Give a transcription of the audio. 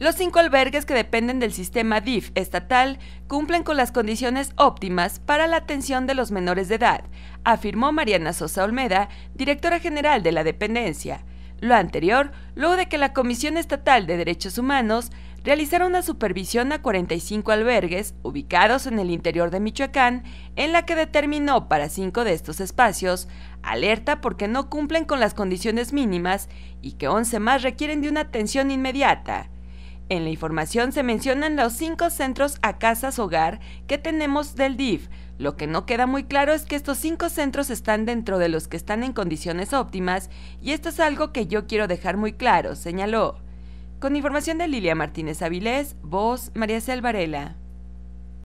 Los cinco albergues que dependen del sistema DIF estatal cumplen con las condiciones óptimas para la atención de los menores de edad, afirmó Mariana Sosa Olmeda, directora general de la dependencia. Lo anterior, luego de que la Comisión Estatal de Derechos Humanos realizara una supervisión a 45 albergues ubicados en el interior de Michoacán, en la que determinó para cinco de estos espacios alerta porque no cumplen con las condiciones mínimas y que 11 más requieren de una atención inmediata. En la información se mencionan los cinco centros a casas hogar que tenemos del DIF. Lo que no queda muy claro es que estos cinco centros están dentro de los que están en condiciones óptimas y esto es algo que yo quiero dejar muy claro, señaló. Con información de Lilia Martínez Avilés, voz María Selvarela.